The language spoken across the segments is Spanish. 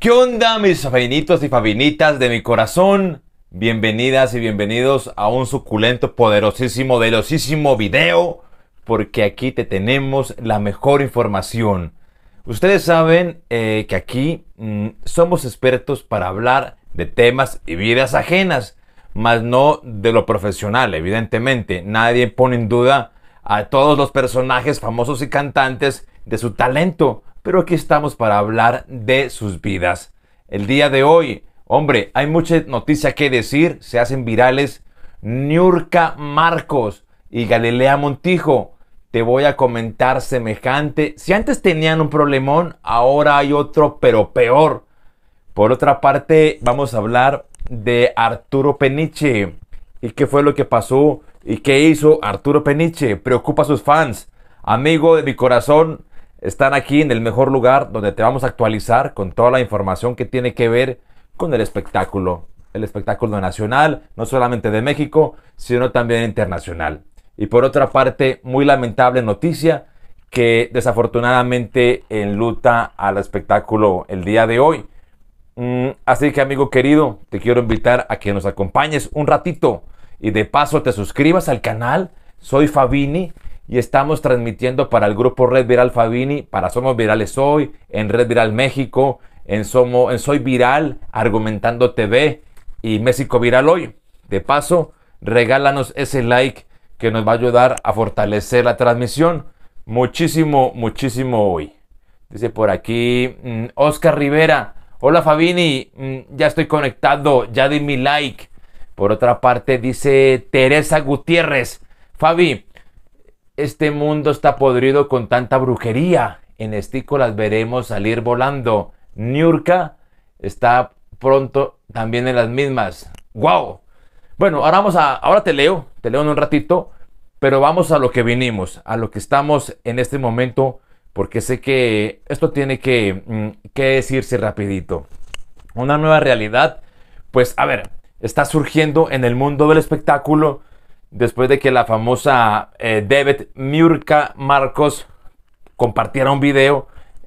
¿Qué onda mis fabinitos y fabinitas de mi corazón? Bienvenidas y bienvenidos a un suculento, poderosísimo, delosísimo video, porque aquí te tenemos la mejor información. Ustedes saben eh, que aquí mm, somos expertos para hablar de temas y vidas ajenas, más no de lo profesional, evidentemente. Nadie pone en duda a todos los personajes famosos y cantantes de su talento pero aquí estamos para hablar de sus vidas. El día de hoy, hombre, hay mucha noticia que decir, se hacen virales Niurka Marcos y Galilea Montijo. Te voy a comentar semejante. Si antes tenían un problemón, ahora hay otro, pero peor. Por otra parte, vamos a hablar de Arturo Peniche. ¿Y qué fue lo que pasó? ¿Y qué hizo Arturo Peniche? Preocupa a sus fans. Amigo de mi corazón, están aquí en el mejor lugar donde te vamos a actualizar con toda la información que tiene que ver con el espectáculo. El espectáculo nacional, no solamente de México, sino también internacional. Y por otra parte, muy lamentable noticia que desafortunadamente enluta al espectáculo el día de hoy. Mm, así que amigo querido, te quiero invitar a que nos acompañes un ratito y de paso te suscribas al canal. Soy Fabini y estamos transmitiendo para el grupo Red Viral Fabini, para Somos Virales Hoy, en Red Viral México, en, Somo, en Soy Viral, Argumentando TV y México Viral Hoy. De paso, regálanos ese like que nos va a ayudar a fortalecer la transmisión. Muchísimo, muchísimo hoy. Dice por aquí mm, Oscar Rivera. Hola Fabini, mm, ya estoy conectado, ya di mi like. Por otra parte dice Teresa Gutiérrez. Fabi, este mundo está podrido con tanta brujería. En Estico las veremos salir volando. Niurka está pronto también en las mismas. ¡Wow! Bueno, ahora vamos a. Ahora te leo, te leo en un ratito, pero vamos a lo que vinimos, a lo que estamos en este momento, porque sé que esto tiene que, mm, que decirse rapidito. Una nueva realidad, pues a ver, está surgiendo en el mundo del espectáculo después de que la famosa eh, Debet David Miurka Marcos compartiera un video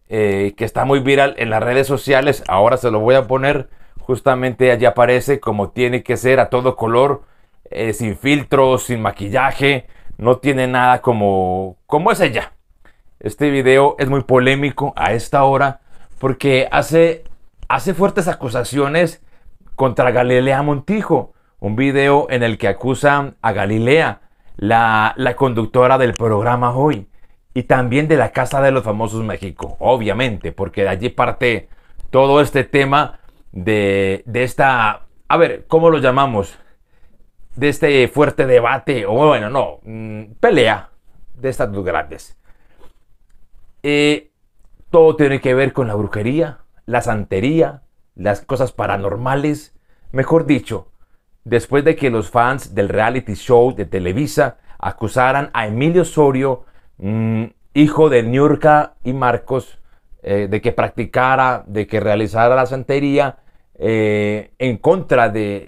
eh, que está muy viral en las redes sociales. Ahora se lo voy a poner. Justamente allí aparece como tiene que ser a todo color, eh, sin filtros, sin maquillaje. No tiene nada como, como es ella. Este video es muy polémico a esta hora porque hace, hace fuertes acusaciones contra Galilea Montijo un video en el que acusan a Galilea, la, conductora del programa hoy, y también de la Casa de los Famosos México, obviamente, porque de allí parte todo este tema de, esta, a ver, ¿cómo lo llamamos? De este fuerte debate, o bueno, no, mm, pelea de estas dos grandes. Eh, todo tiene que ver con la brujería, la santería, las cosas paranormales, mejor dicho, después de que los fans del reality show de Televisa acusaran a Emilio Osorio, mm, hijo de Niurka y Marcos, eh, de que practicara, de que realizara la santería eh, en contra de,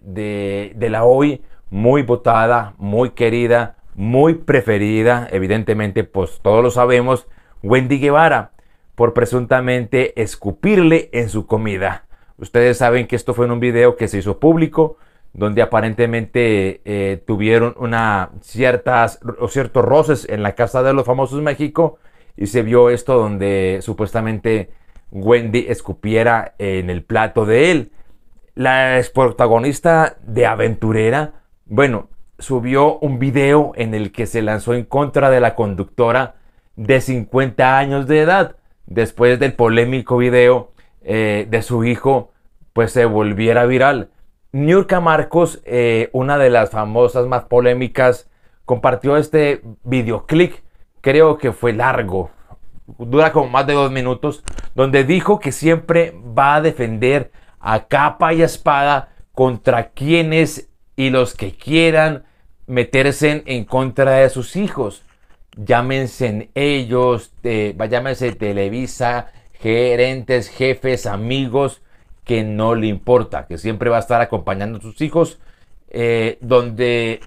de la hoy muy votada, muy querida, muy preferida, evidentemente, pues todos lo sabemos, Wendy Guevara, por presuntamente escupirle en su comida. Ustedes saben que esto fue en un video que se hizo público, donde aparentemente eh, tuvieron una ciertas o ciertos roces en la casa de los famosos México y se vio esto donde supuestamente Wendy escupiera en el plato de él. La ex protagonista de Aventurera, bueno, subió un video en el que se lanzó en contra de la conductora de 50 años de edad, después del polémico video eh, de su hijo, pues se volviera viral Niurka Marcos, eh, una de las famosas más polémicas, compartió este videoclip, creo que fue largo, dura como más de dos minutos, donde dijo que siempre va a defender a capa y espada contra quienes y los que quieran meterse en, contra de sus hijos. Llámense ellos, eh, llámense Televisa, gerentes, jefes, amigos, que no le importa, que siempre va a estar acompañando a sus hijos, eh, donde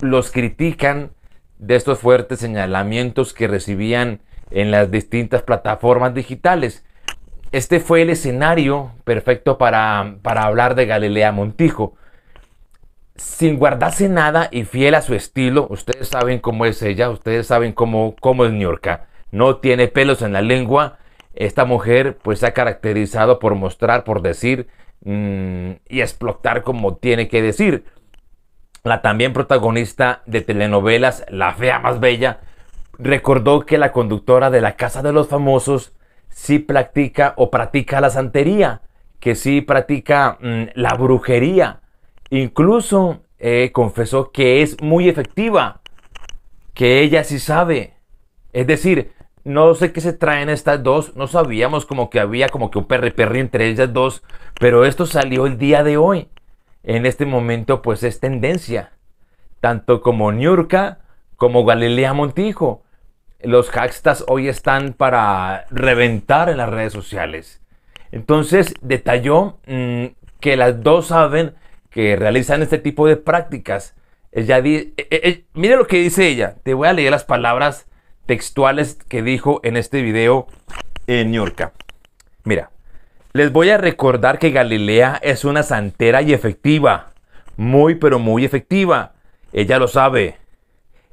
los critican de estos fuertes señalamientos que recibían en las distintas plataformas digitales. Este fue el escenario perfecto para, hablar de Galilea Montijo. Sin guardarse nada y fiel a su estilo, ustedes saben cómo es ella, ustedes saben cómo, cómo es Niorca. No tiene pelos en la lengua, esta mujer pues se ha caracterizado por mostrar, por decir mm, y explotar como tiene que decir. La también protagonista de telenovelas La Fea Más Bella recordó que la conductora de la Casa de los Famosos sí practica o practica la santería, que sí practica mm, la brujería. Incluso eh, confesó que es muy efectiva, que ella sí sabe. Es decir, no sé qué se traen estas dos, no sabíamos como que había como que un perri perri entre ellas dos, pero esto salió el día de hoy. En este momento pues es tendencia, tanto como Niurka como Galilea Montijo. Los hashtags hoy están para reventar en las redes sociales. Entonces detalló mm, que las dos saben que realizan este tipo de prácticas. Ella dice, e, e, mire lo que dice ella, te voy a leer las palabras textuales que dijo en este video en York. Mira, les voy a recordar que Galilea es una santera y efectiva. Muy, pero muy efectiva. Ella lo sabe.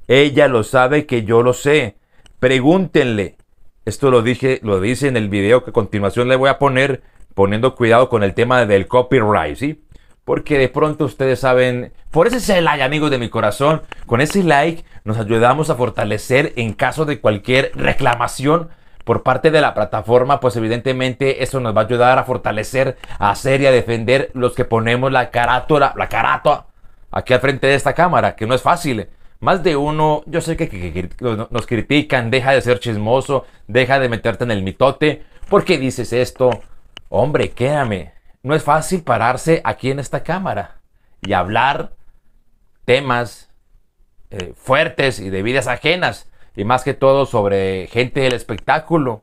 Ella lo sabe que yo lo sé. Pregúntenle. Esto lo dije, lo dice en el video que a continuación le voy a poner, poniendo cuidado con el tema del copyright, ¿sí? porque de pronto ustedes saben, por ese like, amigos de mi corazón, con ese like nos ayudamos a fortalecer en caso de cualquier reclamación por parte de la plataforma, pues evidentemente eso nos va a ayudar a fortalecer, a hacer y a defender los que ponemos la carátula, la carátula aquí al frente de esta cámara, que no es fácil. Más de uno, yo sé que, nos critican, deja de ser chismoso, deja de meterte en el mitote, qué dices esto, hombre, quédame, no es fácil pararse aquí en esta cámara y hablar temas eh, fuertes y de vidas ajenas, y más que todo sobre gente del espectáculo.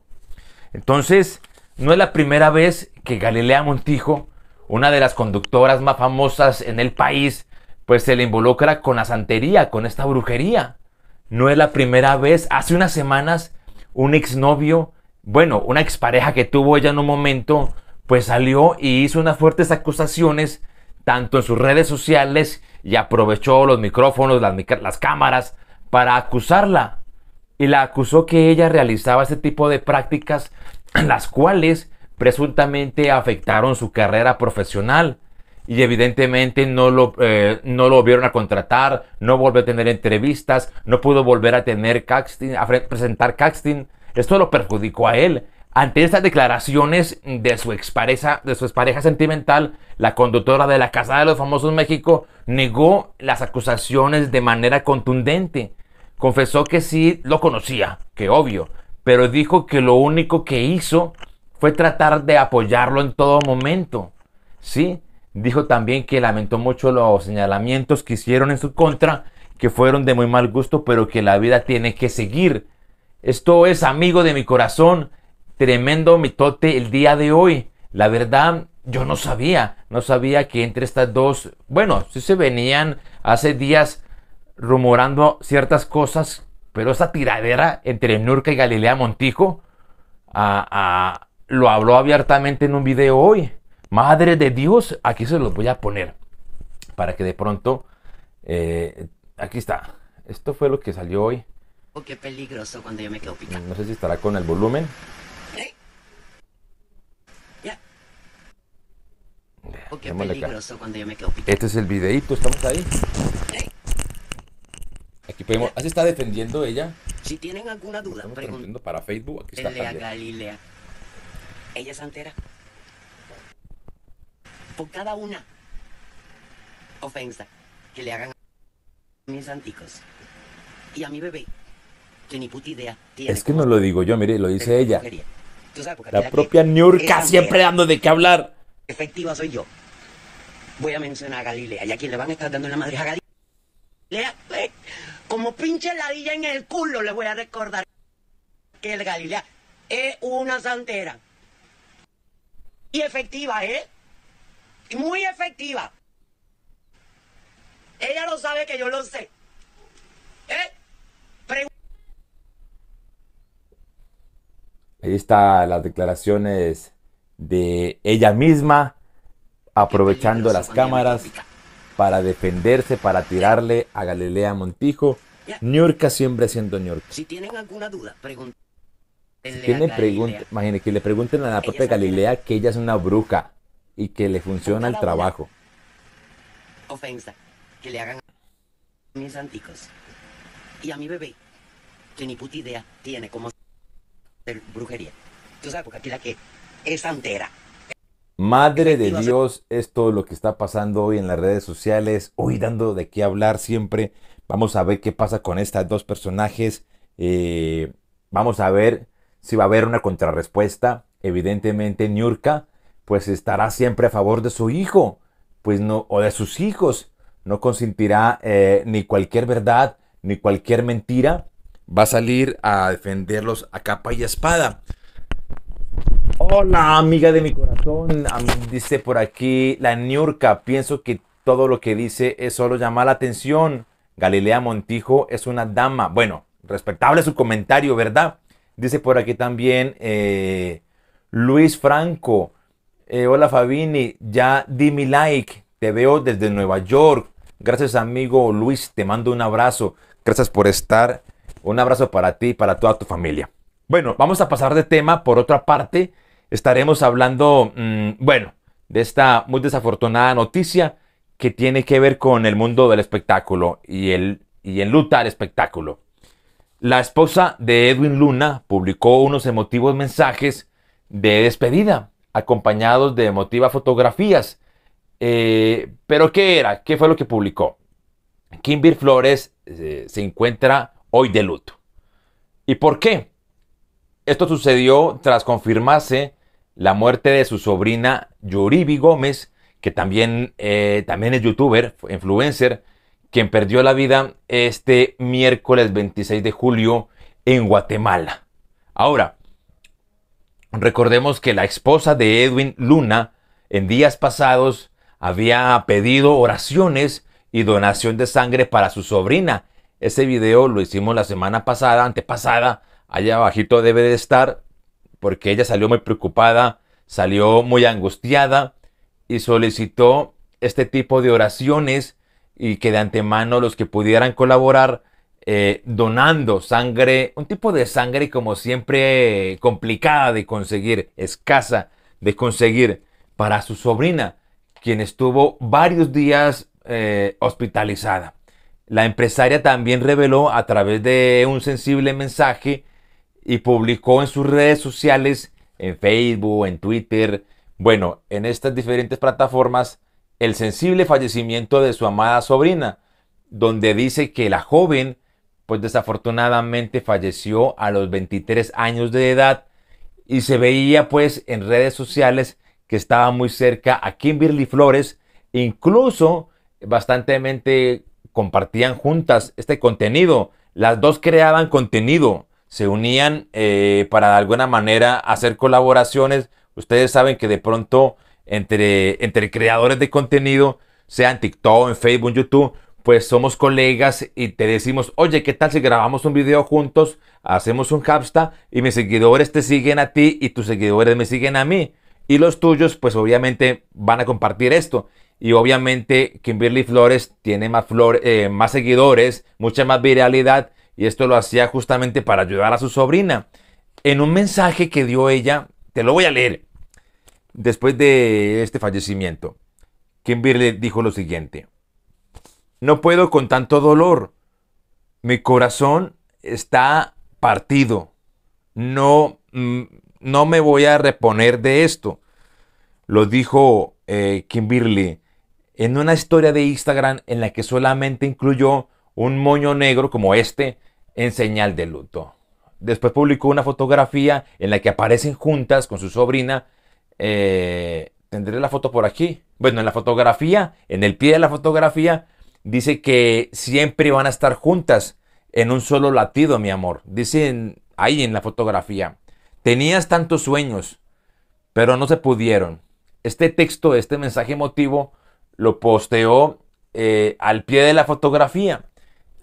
Entonces, no es la primera vez que Galilea Montijo, una de las conductoras más famosas en el país, pues se le involucra con la santería, con esta brujería. No es la primera vez. Hace unas semanas, un exnovio, bueno, una expareja que tuvo ella en un momento, pues salió y hizo unas fuertes acusaciones tanto en sus redes sociales y aprovechó los micrófonos, las, cámaras para acusarla. Y la acusó que ella realizaba este tipo de prácticas las cuales presuntamente afectaron su carrera profesional y evidentemente no lo, eh, no lo volvieron a contratar, no volvió a tener entrevistas, no pudo volver a tener casting, a presentar casting. Esto lo perjudicó a él ante estas declaraciones de su, expareja, de su expareja sentimental, la conductora de la Casa de los Famosos México negó las acusaciones de manera contundente. Confesó que sí lo conocía, que obvio, pero dijo que lo único que hizo fue tratar de apoyarlo en todo momento. ¿Sí? Dijo también que lamentó mucho los señalamientos que hicieron en su contra, que fueron de muy mal gusto, pero que la vida tiene que seguir. Esto es amigo de mi corazón tremendo mitote el día de hoy. La verdad, yo no sabía, no sabía que entre estas dos, bueno, sí se venían hace días rumorando ciertas cosas, pero esa tiradera entre Nurka y Galilea Montijo lo habló abiertamente en un video hoy. Madre de Dios, aquí se los voy a poner para que de pronto, eh, aquí está, esto fue lo que salió hoy. Oh, qué peligroso cuando yo me quedo No sé si estará con el volumen. okay, cuando yo me quedo picado. Este es el videito, estamos ahí. Aquí podemos. Así está defendiendo ella. Si tienen alguna duda, pregunten. Para Facebook, aquí está. Galilea, Ella es entera? Por cada una ofensa que le hagan mis anticos y a mi bebé, que ni puta idea Es que no lo digo yo, mire, lo dice ella. La propia Niurka siempre dando de qué hablar efectiva soy yo. Voy a mencionar a Galilea, y a quien le van a estar dando la madre a Galilea, eh, como pinche ladilla en el culo, les voy a recordar que el Galilea es una santera. Y efectiva, ¿eh? Muy efectiva. Ella lo sabe que yo lo sé. ¿Eh? Ahí está las declaraciones de ella misma, aprovechando las cámaras para defenderse, para tirarle a Galilea Montijo. Niurka siempre siendo Niurka. Si tienen alguna duda, pregunten. Imaginen que le pregunten a la de Galilea que ella es una bruja y que le funciona el trabajo. Ofensa que le hagan a mis santicos y a mi bebé, que ni puta idea tiene cómo hacer brujería. Tú sabes, porque aquí la que es entera. Madre de Dios, es todo lo que está pasando hoy en las redes sociales, hoy dando de qué hablar siempre. Vamos a ver qué pasa con estas dos personajes. Eh, vamos a ver si va a haber una contrarrespuesta. Evidentemente, Niurka, pues estará siempre a favor de su hijo, pues no, o de sus hijos. No consentirá eh, ni cualquier verdad, ni cualquier mentira. Va a salir a defenderlos a capa y espada. Hola, amiga de mi corazón. Dice por aquí la Niurka. Pienso que todo lo que dice es solo llamar la atención. Galilea Montijo es una dama. Bueno, respetable su comentario, ¿verdad? Dice por aquí también eh, Luis Franco. Eh, hola Fabini, ya di mi like. Te veo desde Nueva York. Gracias amigo Luis, te mando un abrazo. Gracias por estar. Un abrazo para ti y para toda tu familia. Bueno, vamos a pasar de tema por otra parte estaremos hablando, mm, bueno, de esta muy desafortunada noticia que tiene que ver con el mundo del espectáculo y el, y luta al espectáculo. La esposa de Edwin Luna publicó unos emotivos mensajes de despedida, acompañados de emotivas fotografías. Eh, Pero ¿qué era? ¿Qué fue lo que publicó? Kimber Flores eh, se encuentra hoy de luto. ¿Y por qué? Esto sucedió tras confirmarse la muerte de su sobrina Yuribi Gómez, que también, eh, también es youtuber, influencer, quien perdió la vida este miércoles 26 de julio en Guatemala. Ahora, recordemos que la esposa de Edwin Luna en días pasados había pedido oraciones y donación de sangre para su sobrina. Ese video lo hicimos la semana pasada, antepasada, allá abajito debe de estar, porque ella salió muy preocupada, salió muy angustiada y solicitó este tipo de oraciones y que de antemano los que pudieran colaborar eh, donando sangre, un tipo de sangre como siempre complicada de conseguir, escasa de conseguir para su sobrina, quien estuvo varios días eh, hospitalizada. La empresaria también reveló a través de un sensible mensaje y publicó en sus redes sociales, en Facebook, en Twitter, bueno, en estas diferentes plataformas, el sensible fallecimiento de su amada sobrina, donde dice que la joven, pues desafortunadamente falleció a los 23 años de edad y se veía pues en redes sociales que estaba muy cerca a Kimberly Flores, incluso bastantemente compartían juntas este contenido, las dos creaban contenido, se unían eh, para de alguna manera hacer colaboraciones. Ustedes saben que de pronto entre, entre creadores de contenido, sean en TikTok, en Facebook, en YouTube, pues somos colegas y te decimos, oye, ¿qué tal si grabamos un video juntos? Hacemos un capsta y mis seguidores te siguen a ti y tus seguidores me siguen a mí. Y los tuyos, pues obviamente van a compartir esto. Y obviamente Kimberly Flores tiene más, flor, eh, más seguidores, mucha más viralidad y esto lo hacía justamente para ayudar a su sobrina. En un mensaje que dio ella, te lo voy a leer, después de este fallecimiento, Kim Birley dijo lo siguiente, no puedo con tanto dolor, mi corazón está partido, no, mm, no me voy a reponer de esto. Lo dijo eh, Kim Birley en una historia de Instagram en la que solamente incluyó un moño negro como este en señal de luto. Después publicó una fotografía en la que aparecen juntas con su sobrina. Eh, tendré la foto por aquí. Bueno, en la fotografía, en el pie de la fotografía, dice que siempre van a estar juntas en un solo latido, mi amor. Dicen ahí en la fotografía. Tenías tantos sueños, pero no se pudieron. Este texto, este mensaje emotivo, lo posteó eh, al pie de la fotografía.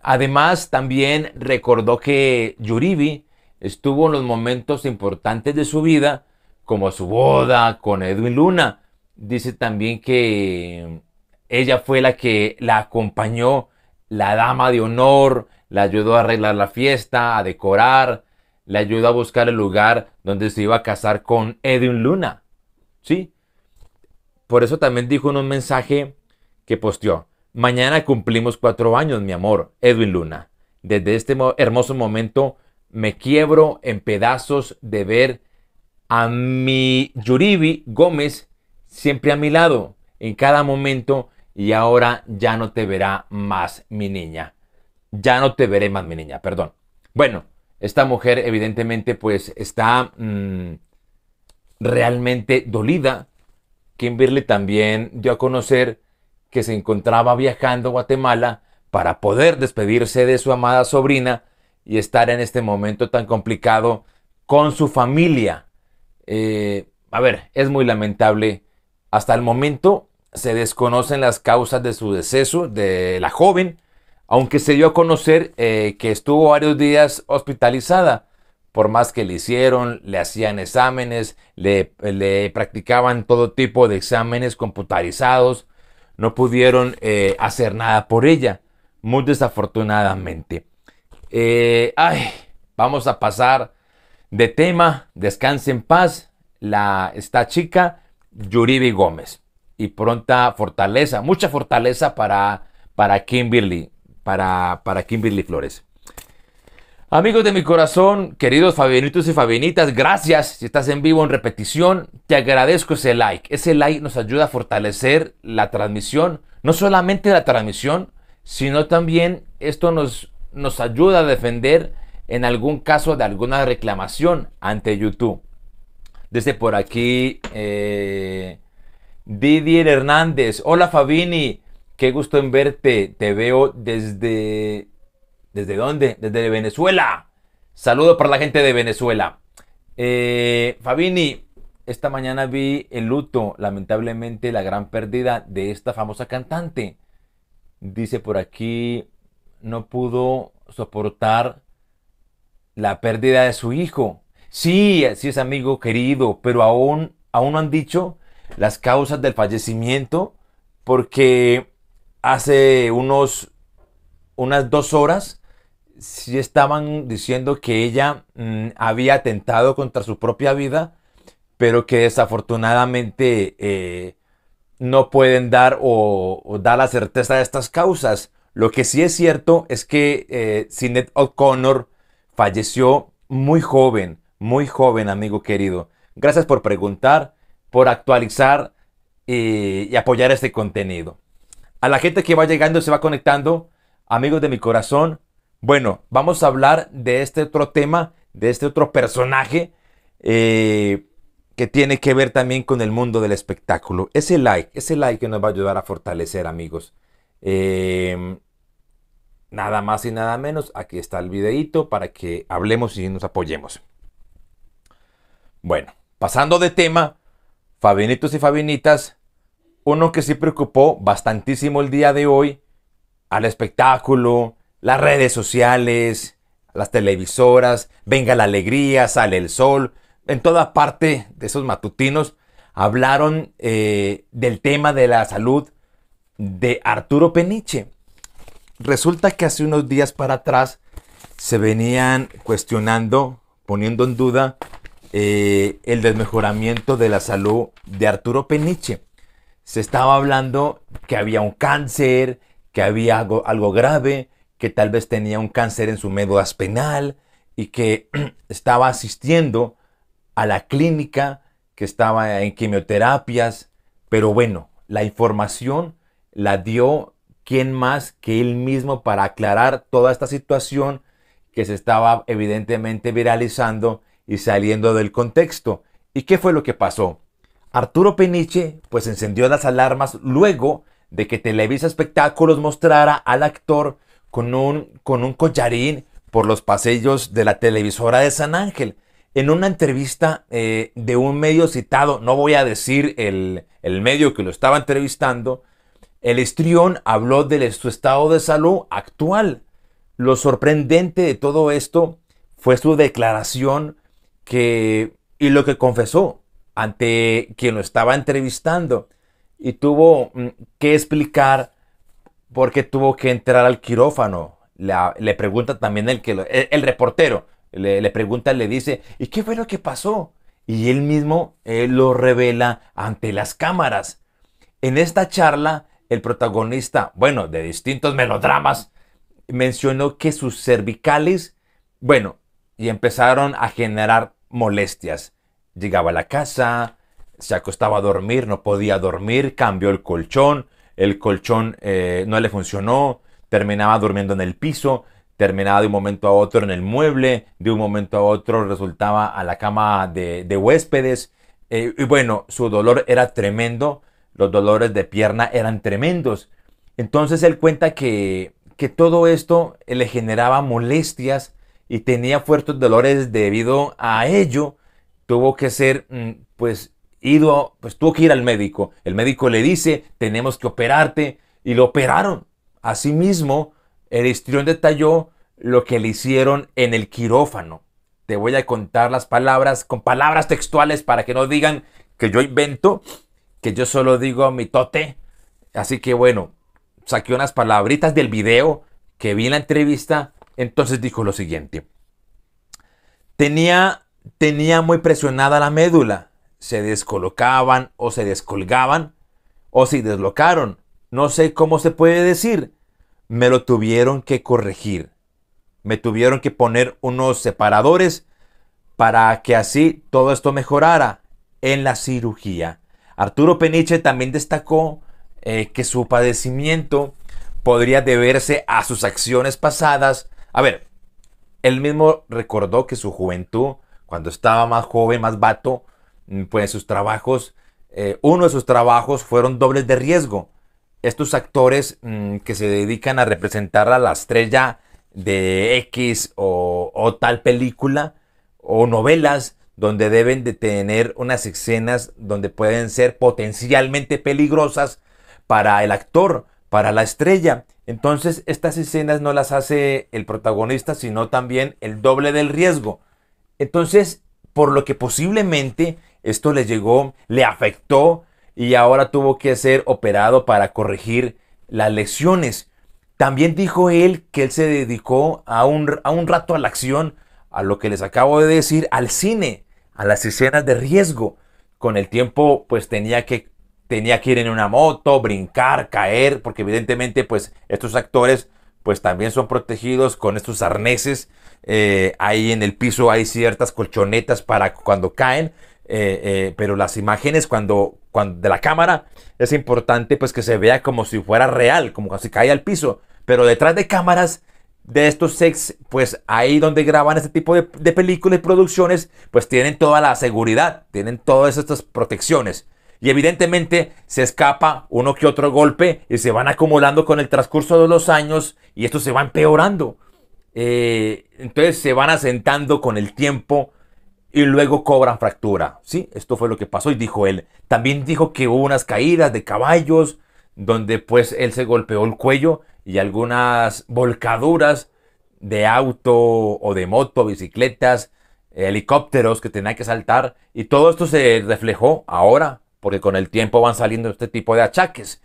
Además, también recordó que Yuribi estuvo en los momentos importantes de su vida, como su boda con Edwin Luna. Dice también que mm, ella fue la que la acompañó, la dama de honor, la ayudó a arreglar la fiesta, a decorar, le ayudó a buscar el lugar donde se iba a casar con Edwin Luna. ¿Sí? Por eso también dijo en un mensaje que posteó. Mañana cumplimos cuatro años, mi amor, Edwin Luna. Desde este hermoso momento me quiebro en pedazos de ver a mi Yuribi Gómez siempre a mi lado, en cada momento, y ahora ya no te verá más, mi niña. Ya no te veré más, mi niña, perdón. Bueno, esta mujer evidentemente pues está mm, realmente dolida. Kimberly también dio a conocer que se encontraba viajando a Guatemala para poder despedirse de su amada sobrina y estar en este momento tan complicado con su familia. Eh, a ver, es muy lamentable. Hasta el momento se desconocen las causas de su deceso de la joven, aunque se dio a conocer eh, que estuvo varios días hospitalizada. Por más que le hicieron, le hacían exámenes, le practicaban todo tipo de exámenes computarizados, no pudieron eh, hacer nada por ella, muy desafortunadamente. Eh, ay, vamos a pasar de tema, descanse en paz, la, esta chica, Yuribi Gómez. Y pronta fortaleza, mucha fortaleza para, para Kimberly, para, para Kimberly Flores. Amigos de mi corazón, queridos Fabinitos y Fabinitas, gracias si estás en vivo en repetición. Te agradezco ese like. Ese like nos ayuda a fortalecer la transmisión. No solamente la transmisión, sino también esto nos, nos ayuda a defender en algún caso de alguna reclamación ante YouTube. Desde por aquí, eh, Didier Hernández. Hola Fabini, qué gusto en verte. Te veo desde ¿Desde dónde? Desde Venezuela. Saludo para la gente de Venezuela. Eh, Fabini, esta mañana vi el luto, lamentablemente la gran pérdida de esta famosa cantante. Dice por aquí, no pudo soportar la pérdida de su hijo. Sí, sí es amigo querido, pero aún, aún no han dicho las causas del fallecimiento porque hace unos, unas dos horas si estaban diciendo que ella mm, había atentado contra su propia vida, pero que desafortunadamente eh, no pueden dar o, dar la certeza de estas causas. Lo que sí es cierto es que eh, Sinead O'Connor falleció muy joven, muy joven, amigo querido. Gracias por preguntar, por actualizar eh, y apoyar este contenido. A la gente que va llegando, se va conectando, amigos de mi corazón, bueno, vamos a hablar de este otro tema, de este otro personaje eh, que tiene que ver también con el mundo del espectáculo. Ese like, ese like que nos va a ayudar a fortalecer, amigos. Em, nada más y nada menos, aquí está el videito para que hablemos y nos apoyemos. Bueno, pasando de tema, Fabinitos y Fabinitas, uno que sí preocupó bastantísimo el día de hoy al espectáculo, las redes sociales, las televisoras, venga la alegría, sale el sol, en toda parte de esos matutinos hablaron eh, del tema de la salud de Arturo Peniche. Resulta que hace unos días para atrás se venían cuestionando, poniendo en duda eh, el desmejoramiento de la salud de Arturo Peniche. Se estaba hablando que había un cáncer, que había algo grave, que tal vez tenía un cáncer en su médula penal y que estaba asistiendo a la clínica, que estaba en quimioterapias, pero bueno, la información la dio quién más que él mismo para aclarar toda esta situación que se estaba evidentemente viralizando y saliendo del contexto. ¿Y qué fue lo que pasó? Arturo Peniche pues encendió las alarmas luego de que Televisa Espectáculos mostrara al actor con un, con un collarín por los pasillos de la televisora de San Ángel. En una entrevista eh, de un medio citado, no voy a decir el, medio que lo estaba entrevistando, el estrión habló de su estado de salud actual. Lo sorprendente de todo esto fue su declaración que, y lo que confesó ante quien lo estaba entrevistando. Y tuvo mm, que explicar porque tuvo que entrar al quirófano. le pregunta también el, que el, reportero, le, pregunta, le dice, ¿y qué fue lo que pasó? Y él mismo eh, lo revela ante las cámaras. En esta charla, el protagonista, bueno, de distintos melodramas, mencionó que sus cervicales, bueno, y empezaron a generar molestias. Llegaba a la casa, se acostaba a dormir, no podía dormir, cambió el colchón, el colchón eh, no le funcionó, terminaba durmiendo en el piso, terminaba de un momento a otro en el mueble, de un momento a otro resultaba a la cama de, huéspedes. Eh, y bueno, su dolor era tremendo, los dolores de pierna eran tremendos. Entonces él cuenta que, que todo esto le generaba molestias y tenía fuertes dolores debido a ello. Tuvo que ser mm, pues ido, pues tuvo que ir al médico. El médico le dice, tenemos que operarte, y lo operaron. Asimismo, el histrión detalló lo que le hicieron en el quirófano. Te voy a contar las palabras con palabras textuales para que no digan que yo invento, que yo solo digo mi tote. Así que bueno, saqué unas palabritas del video que vi en la entrevista. Entonces dijo lo siguiente. Tenía, tenía muy presionada la médula se descolocaban o se descolgaban o se deslocaron. No sé cómo se puede decir. Me lo tuvieron que corregir. Me tuvieron que poner unos separadores para que así todo esto mejorara en la cirugía. Arturo Peniche también destacó eh, que su padecimiento podría deberse a sus acciones pasadas. A ver, él mismo recordó que su juventud, cuando estaba más joven, más vato, Mm, pues sus trabajos, eh, uno de sus trabajos fueron dobles de riesgo. Estos actores mm, que se dedican a representar a la estrella de X o, o tal película o novelas donde deben de tener unas escenas donde pueden ser potencialmente peligrosas para el actor, para la estrella. Entonces estas escenas no las hace el protagonista, sino también el doble del riesgo. Entonces, por lo que posiblemente esto le llegó, le afectó y ahora tuvo que ser operado para corregir las lesiones. También dijo él que él se dedicó a un, a un rato a la acción, a lo que les acabo de decir, al cine, a las escenas de riesgo. Con el tiempo, pues tenía que, tenía que ir en una moto, brincar, caer, porque evidentemente, pues estos actores, pues también son protegidos con estos arneses. Eh, ahí en el piso hay ciertas colchonetas para cuando caen. Eh, eh, pero las imágenes cuando, cuando, de la cámara es importante pues que se vea como si fuera real, como si cae al piso. Pero detrás de cámaras de estos sex, pues ahí donde graban este tipo de, películas y producciones, pues tienen toda la seguridad, tienen todas estas protecciones. Y evidentemente se escapa uno que otro golpe y se van acumulando con el transcurso de los años y esto se va empeorando. Eh, entonces se van asentando con el tiempo y luego cobran fractura. Sí, esto fue lo que pasó y dijo él. También dijo que hubo unas caídas de caballos donde pues él se golpeó el cuello y algunas volcaduras de auto o de moto, bicicletas, helicópteros que tenía que saltar y todo esto se reflejó ahora porque con el tiempo van saliendo este tipo de achaques.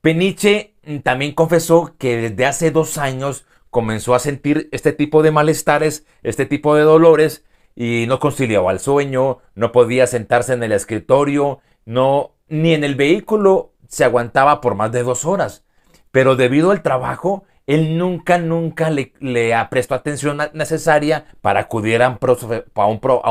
Peniche mm, también confesó que desde hace dos años comenzó a sentir este tipo de malestares, este tipo de dolores y no conciliaba el sueño, no podía sentarse en el escritorio, no, ni en el vehículo se aguantaba por más de dos horas. Pero debido al trabajo, él nunca, nunca le, le prestó atención necesaria para acudir a un,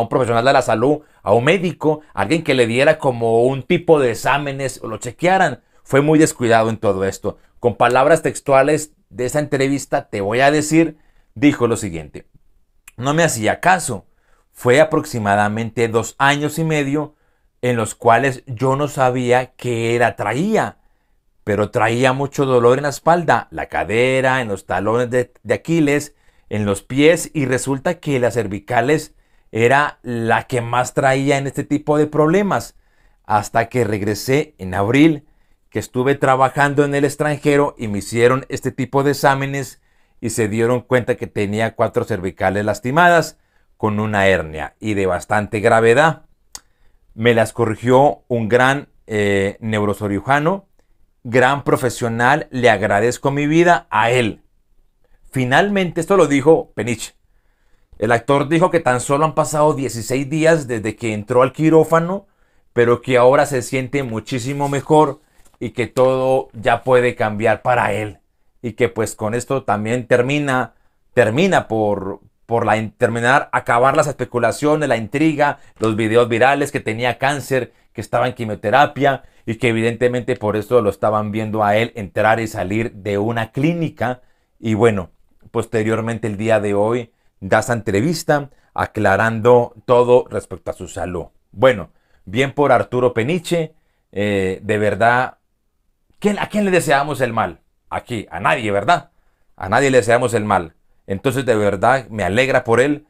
profesional de la salud, a un médico, alguien que le diera como un tipo de exámenes o lo chequearan. Fue muy descuidado en todo esto. Con palabras textuales de esa entrevista, te voy a decir, dijo lo siguiente. No me hacía caso fue aproximadamente dos años y medio en los cuales yo no sabía qué era traía, pero traía mucho dolor en la espalda, la cadera, en los talones de, de Aquiles, en los pies y resulta que las cervicales era la que más traía en este tipo de problemas. Hasta que regresé en abril, que estuve trabajando en el extranjero y me hicieron este tipo de exámenes y se dieron cuenta que tenía cuatro cervicales lastimadas con una hernia y de bastante gravedad. Me las corrigió un gran eh, gran profesional, le agradezco mi vida a él. Finalmente, esto lo dijo Peniche. El actor dijo que tan solo han pasado 16 días desde que entró al quirófano, pero que ahora se siente muchísimo mejor y que todo ya puede cambiar para él. Y que pues con esto también termina, termina por, por la terminar, acabar las especulaciones, la intriga, los videos virales que tenía cáncer, que estaba en quimioterapia y que evidentemente por eso lo estaban viendo a él entrar y salir de una clínica. Y bueno, posteriormente el día de hoy da esa entrevista aclarando todo respecto a su salud. Bueno, bien por Arturo Peniche, eh, de verdad, ¿a quién le deseamos el mal? Aquí, a nadie, ¿verdad? A nadie le deseamos el mal. Entonces de verdad me alegra por él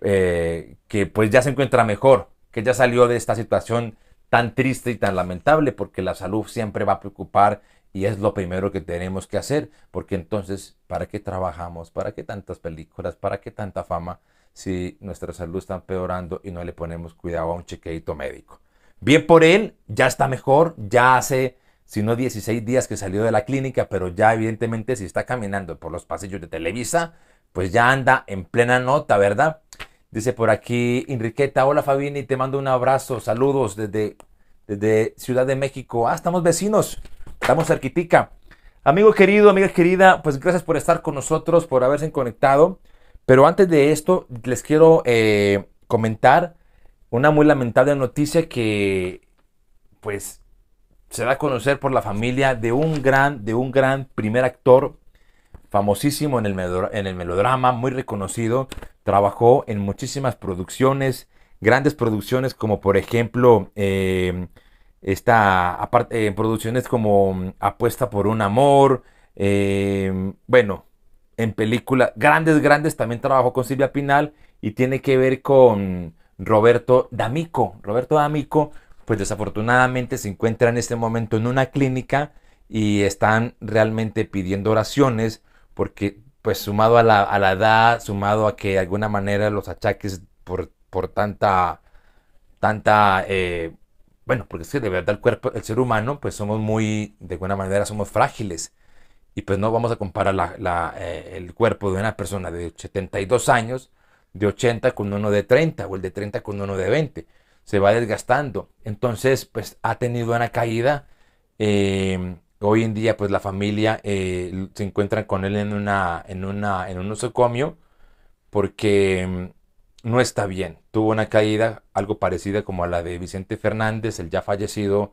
eh, que pues ya se encuentra mejor, que ya salió de esta situación tan triste y tan lamentable, porque la salud siempre va a preocupar y es lo primero que tenemos que hacer, porque entonces, ¿para qué trabajamos? ¿Para qué tantas películas? ¿Para qué tanta fama si nuestra salud está empeorando y no le ponemos cuidado a un chequeito médico? Bien por él, ya está mejor, ya hace, si no 16 días que salió de la clínica, pero ya evidentemente si está caminando por los pasillos de Televisa, pues ya anda en plena nota, ¿verdad? Dice por aquí Enriqueta, hola y te mando un abrazo, saludos desde, Ciudad de México. Ah, estamos vecinos, estamos cerquitica. Amigo querido, amiga querida, pues gracias por estar con nosotros, por haberse conectado. Pero antes de esto, les quiero eh, comentar una muy lamentable noticia que, pues, se da a conocer por la familia de un gran, de un gran primer actor famosísimo en el, melodrama, muy reconocido. Trabajó en muchísimas producciones, grandes producciones como por ejemplo em, esta, aparte, eh, producciones como mm, Apuesta por un Amor, em, bueno, en películas, grandes, grandes, también trabajó con Silvia Pinal y tiene que ver con Roberto D'Amico. Roberto D'Amico, pues desafortunadamente se encuentra en este momento en una clínica y están realmente pidiendo oraciones porque pues sumado a la, edad, sumado a que de alguna manera los achaques por, por tanta, tanta, eh, bueno, porque es que de verdad el cuerpo, el ser humano, pues somos muy, de alguna manera somos frágiles. Y pues no vamos a comparar eh, el cuerpo de una persona de 72 años, de 80 con uno de 30 o el de 30 con uno de 20. Se va desgastando. Entonces, pues ha tenido una caída eh, Hoy en día, pues la familia eh, se encuentra con él en, una, en, una, en un nosocomio porque mm, no está bien. Tuvo una caída algo parecida como a la de Vicente Fernández, el ya fallecido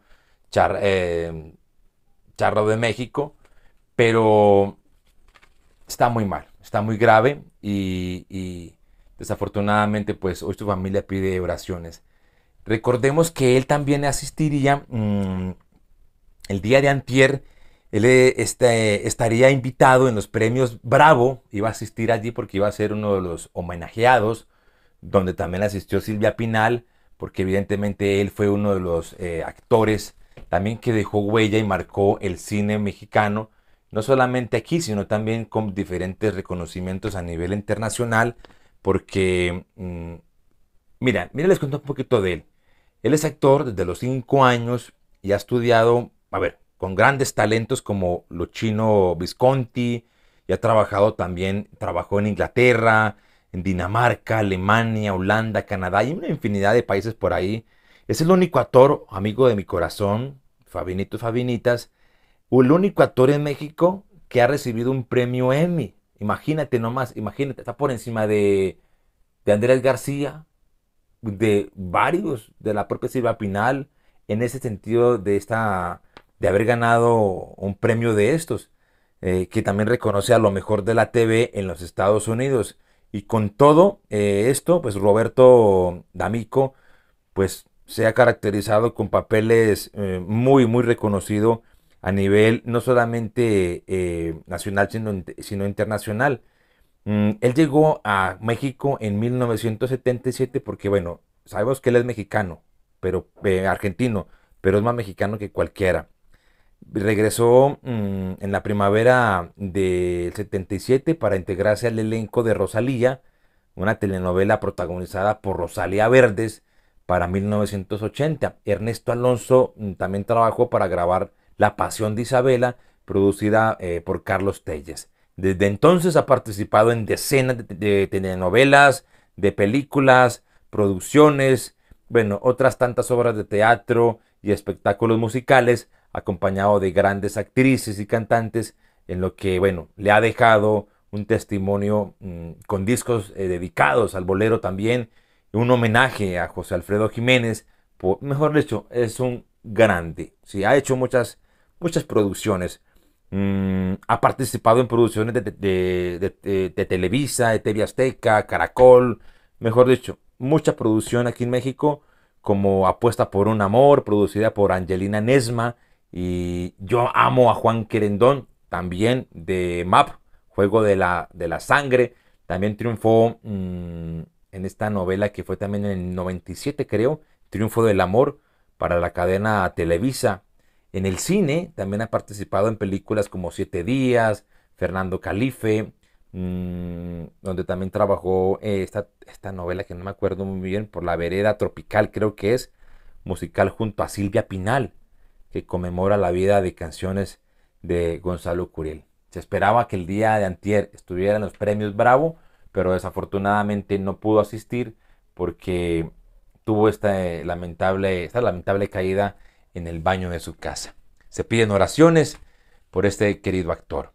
Char, eh, Charro de México, pero está muy mal, está muy grave y, desafortunadamente pues hoy su familia pide oraciones. Recordemos que él también asistiría mm, el día de antier, él eh, este, estaría invitado en los premios Bravo, iba a asistir allí porque iba a ser uno de los homenajeados, donde también asistió Silvia Pinal, porque evidentemente él fue uno de los eh, actores también que dejó huella y marcó el cine mexicano, no solamente aquí, sino también con diferentes reconocimientos a nivel internacional, porque, mm, mira, mira, les cuento un poquito de él. Él es actor desde los cinco años y ha estudiado a ver, con grandes talentos como lo chino Visconti, y ha trabajado también, trabajó en Inglaterra, en Dinamarca, Alemania, Holanda, Canadá y una infinidad de países por ahí. Es el único actor, amigo de mi corazón, Fabinito Fabinitas, el único actor en México que ha recibido un premio Emmy. Imagínate nomás, imagínate, está por encima de, de Andrés García, de varios, de la propia Silva Pinal, en ese sentido de esta de haber ganado un premio de estos, eh, que también reconoce a lo mejor de la TV en los Estados Unidos. Y con todo eh, esto, pues Roberto D'Amico, pues se ha caracterizado con papeles eh, muy, muy reconocido a nivel no solamente nacional, sino, internacional. Mm, él llegó a México en 1977 porque, bueno, sabemos que él es mexicano, pero argentino, pero es más mexicano que cualquiera. Regresó mm, en la primavera del 77 para integrarse al elenco de Rosalía, una telenovela protagonizada por Rosalía Verdes para 1980. Ernesto Alonso mm, también trabajó para grabar La Pasión de Isabela, producida eh, por Carlos Telles. Desde entonces ha participado en decenas de telenovelas, de películas, producciones, bueno, otras tantas obras de teatro y espectáculos musicales acompañado de grandes actrices y cantantes, en lo que, bueno, le ha dejado un testimonio mm, con discos eh, dedicados al bolero también, un homenaje a José Alfredo Jiménez, mejor dicho, es un grande, sí, ha hecho muchas, muchas producciones, mm, ha participado en producciones de, Televisa, de Azteca, Caracol, mejor dicho, mucha producción aquí en México, como Apuesta por un Amor, producida por Angelina Nesma, y yo amo a Juan Querendón, también de MAP, Juego de la, de la Sangre. También triunfó mm, en esta novela que fue también en el 97, creo, Triunfo del Amor para la cadena Televisa. En el cine también ha participado en películas como Siete Días, Fernando Calife, mm, donde también trabajó eh, esta, esta novela que no me acuerdo muy bien, por la vereda tropical creo que es, musical junto a Silvia Pinal que conmemora la vida de canciones de Gonzalo Curiel. Se esperaba que el día de antier estuviera en los premios Bravo, pero desafortunadamente no pudo asistir porque tuvo esta eh, lamentable, esta lamentable caída en el baño de su casa. Se piden oraciones por este querido actor.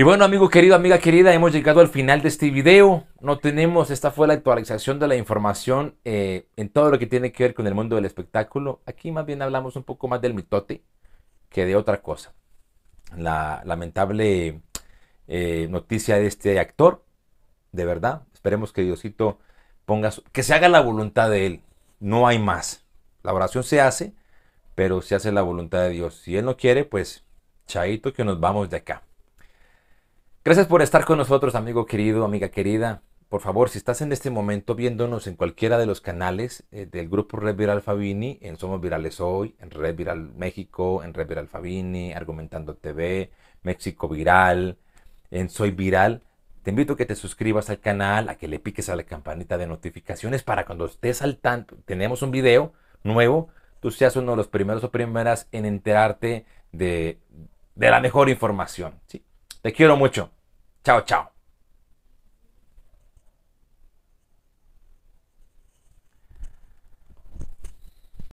Y bueno, amigo querido, amiga querida, hemos llegado al final de este video. No tenemos, esta fue la actualización de la información eh, en todo lo que tiene que ver con el mundo del espectáculo. Aquí más bien hablamos un poco más del mitote que de otra cosa. La lamentable eh, noticia de este actor, de verdad, esperemos que Diosito ponga, que se haga la voluntad de él. No hay más. La oración se hace, pero se hace la voluntad de Dios. Si él no quiere, pues chaito que nos vamos de acá. Gracias por estar con nosotros, amigo querido, amiga querida. Por favor, si estás en este momento viéndonos en cualquiera de los canales eh, del grupo Red Viral Fabini, en Somos Virales Hoy, en Red Viral México, en Red Viral Fabini, Argumentando TV, México Viral, en Soy Viral, te invito a que te suscribas al canal, a que le piques a la campanita de notificaciones para cuando estés al tanto, tenemos un video nuevo, tú seas uno de los primeros o primeras en enterarte de, de la mejor información. ¿sí? Te quiero mucho. Chao, chao.